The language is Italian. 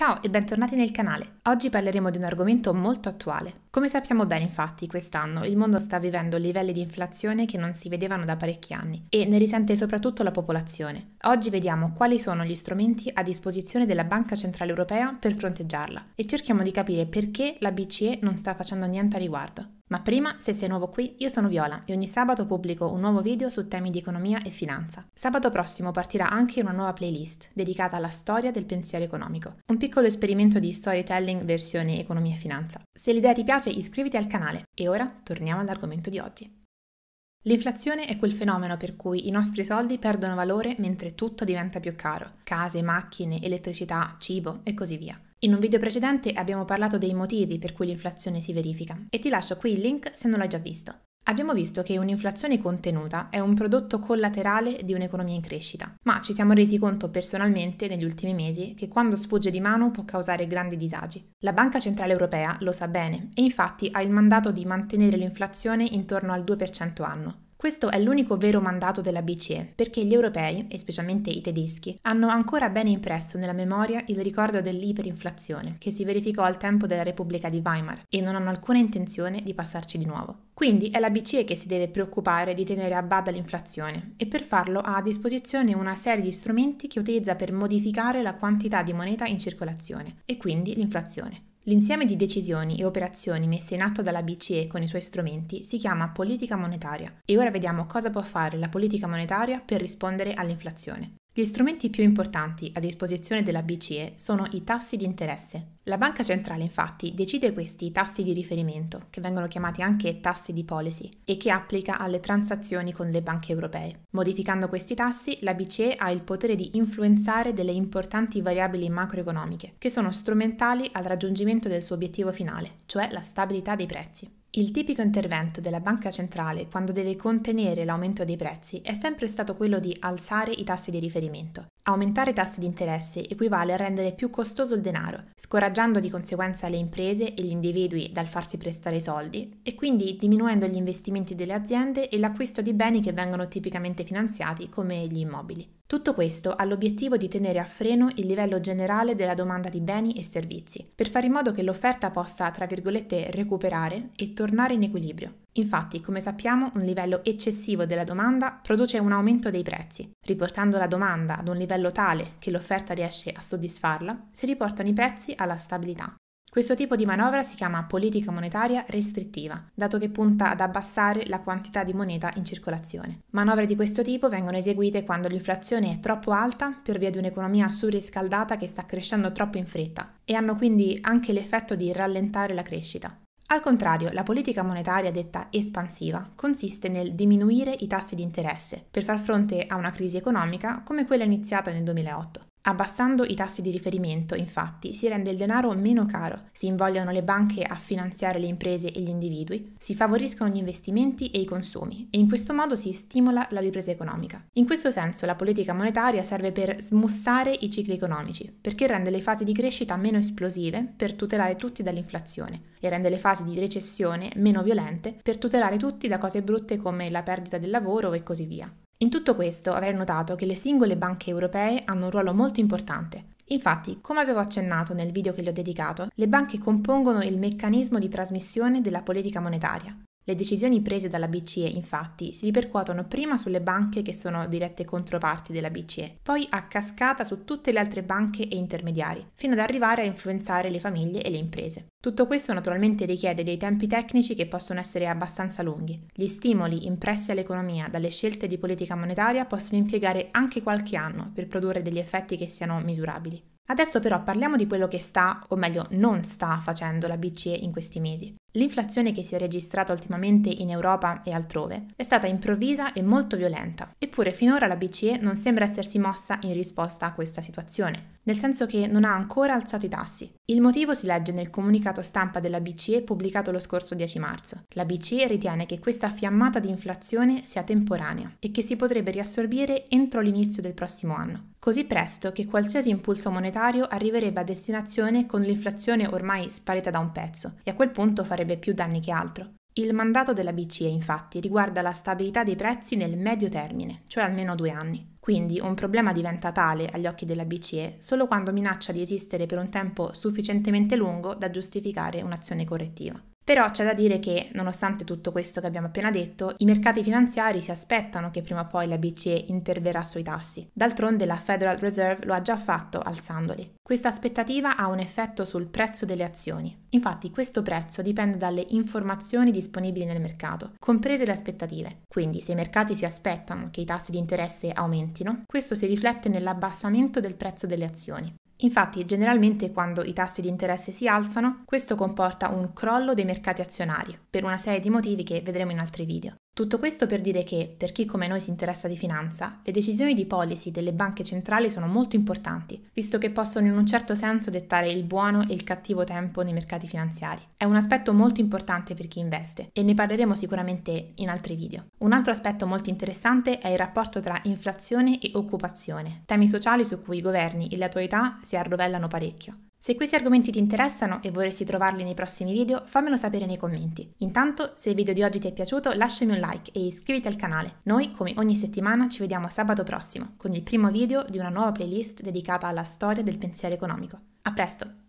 Ciao e bentornati nel canale. Oggi parleremo di un argomento molto attuale. Come sappiamo bene infatti, quest'anno il mondo sta vivendo livelli di inflazione che non si vedevano da parecchi anni e ne risente soprattutto la popolazione. Oggi vediamo quali sono gli strumenti a disposizione della Banca Centrale Europea per fronteggiarla e cerchiamo di capire perché la BCE non sta facendo niente a riguardo. Ma prima, se sei nuovo qui, io sono Viola e ogni sabato pubblico un nuovo video su temi di economia e finanza. Sabato prossimo partirà anche una nuova playlist dedicata alla storia del pensiero economico, un piccolo esperimento di storytelling versione economia e finanza. Se l'idea ti piace iscriviti al canale e ora torniamo all'argomento di oggi. L'inflazione è quel fenomeno per cui i nostri soldi perdono valore mentre tutto diventa più caro, case, macchine, elettricità, cibo e così via. In un video precedente abbiamo parlato dei motivi per cui l'inflazione si verifica e ti lascio qui il link se non l'hai già visto. Abbiamo visto che un'inflazione contenuta è un prodotto collaterale di un'economia in crescita, ma ci siamo resi conto personalmente negli ultimi mesi che quando sfugge di mano può causare grandi disagi. La Banca Centrale Europea lo sa bene e infatti ha il mandato di mantenere l'inflazione intorno al 2% anno, questo è l'unico vero mandato della BCE, perché gli europei, e specialmente i tedeschi, hanno ancora bene impresso nella memoria il ricordo dell'iperinflazione, che si verificò al tempo della Repubblica di Weimar, e non hanno alcuna intenzione di passarci di nuovo. Quindi è la BCE che si deve preoccupare di tenere a bada l'inflazione e per farlo ha a disposizione una serie di strumenti che utilizza per modificare la quantità di moneta in circolazione e quindi l'inflazione. L'insieme di decisioni e operazioni messe in atto dalla BCE con i suoi strumenti si chiama politica monetaria e ora vediamo cosa può fare la politica monetaria per rispondere all'inflazione. Gli strumenti più importanti a disposizione della BCE sono i tassi di interesse. La banca centrale infatti decide questi tassi di riferimento, che vengono chiamati anche tassi di policy, e che applica alle transazioni con le banche europee. Modificando questi tassi, la BCE ha il potere di influenzare delle importanti variabili macroeconomiche, che sono strumentali al raggiungimento del suo obiettivo finale, cioè la stabilità dei prezzi. Il tipico intervento della banca centrale quando deve contenere l'aumento dei prezzi è sempre stato quello di alzare i tassi di riferimento, Aumentare i tassi di interesse equivale a rendere più costoso il denaro, scoraggiando di conseguenza le imprese e gli individui dal farsi prestare i soldi e quindi diminuendo gli investimenti delle aziende e l'acquisto di beni che vengono tipicamente finanziati come gli immobili. Tutto questo ha l'obiettivo di tenere a freno il livello generale della domanda di beni e servizi, per fare in modo che l'offerta possa, tra virgolette, recuperare e tornare in equilibrio. Infatti, come sappiamo, un livello eccessivo della domanda produce un aumento dei prezzi. Riportando la domanda ad un livello tale che l'offerta riesce a soddisfarla, si riportano i prezzi alla stabilità. Questo tipo di manovra si chiama politica monetaria restrittiva, dato che punta ad abbassare la quantità di moneta in circolazione. Manovre di questo tipo vengono eseguite quando l'inflazione è troppo alta per via di un'economia surriscaldata che sta crescendo troppo in fretta e hanno quindi anche l'effetto di rallentare la crescita. Al contrario, la politica monetaria detta espansiva consiste nel diminuire i tassi di interesse per far fronte a una crisi economica come quella iniziata nel 2008 Abbassando i tassi di riferimento, infatti, si rende il denaro meno caro, si invogliano le banche a finanziare le imprese e gli individui, si favoriscono gli investimenti e i consumi e in questo modo si stimola la ripresa economica. In questo senso la politica monetaria serve per smussare i cicli economici, perché rende le fasi di crescita meno esplosive per tutelare tutti dall'inflazione e rende le fasi di recessione meno violente per tutelare tutti da cose brutte come la perdita del lavoro e così via. In tutto questo avrei notato che le singole banche europee hanno un ruolo molto importante. Infatti, come avevo accennato nel video che le ho dedicato, le banche compongono il meccanismo di trasmissione della politica monetaria. Le decisioni prese dalla BCE infatti si ripercuotono prima sulle banche che sono dirette controparti della BCE, poi a cascata su tutte le altre banche e intermediari, fino ad arrivare a influenzare le famiglie e le imprese. Tutto questo naturalmente richiede dei tempi tecnici che possono essere abbastanza lunghi. Gli stimoli impressi all'economia dalle scelte di politica monetaria possono impiegare anche qualche anno per produrre degli effetti che siano misurabili. Adesso però parliamo di quello che sta, o meglio non sta facendo la BCE in questi mesi. L'inflazione che si è registrata ultimamente in Europa e altrove è stata improvvisa e molto violenta, eppure finora la BCE non sembra essersi mossa in risposta a questa situazione, nel senso che non ha ancora alzato i tassi. Il motivo si legge nel comunicato stampa della BCE pubblicato lo scorso 10 marzo. La BCE ritiene che questa fiammata di inflazione sia temporanea e che si potrebbe riassorbire entro l'inizio del prossimo anno così presto che qualsiasi impulso monetario arriverebbe a destinazione con l'inflazione ormai sparita da un pezzo e a quel punto farebbe più danni che altro. Il mandato della BCE infatti riguarda la stabilità dei prezzi nel medio termine, cioè almeno due anni. Quindi un problema diventa tale agli occhi della BCE solo quando minaccia di esistere per un tempo sufficientemente lungo da giustificare un'azione correttiva. Però c'è da dire che, nonostante tutto questo che abbiamo appena detto, i mercati finanziari si aspettano che prima o poi la BCE interverrà sui tassi. D'altronde la Federal Reserve lo ha già fatto alzandoli. Questa aspettativa ha un effetto sul prezzo delle azioni. Infatti questo prezzo dipende dalle informazioni disponibili nel mercato, comprese le aspettative. Quindi se i mercati si aspettano che i tassi di interesse aumentino, questo si riflette nell'abbassamento del prezzo delle azioni. Infatti, generalmente quando i tassi di interesse si alzano, questo comporta un crollo dei mercati azionari, per una serie di motivi che vedremo in altri video. Tutto questo per dire che, per chi come noi si interessa di finanza, le decisioni di policy delle banche centrali sono molto importanti, visto che possono in un certo senso dettare il buono e il cattivo tempo nei mercati finanziari. È un aspetto molto importante per chi investe e ne parleremo sicuramente in altri video. Un altro aspetto molto interessante è il rapporto tra inflazione e occupazione, temi sociali su cui i governi e le autorità si arrovellano parecchio. Se questi argomenti ti interessano e vorresti trovarli nei prossimi video, fammelo sapere nei commenti. Intanto, se il video di oggi ti è piaciuto, lasciami un like e iscriviti al canale. Noi, come ogni settimana, ci vediamo sabato prossimo, con il primo video di una nuova playlist dedicata alla storia del pensiero economico. A presto!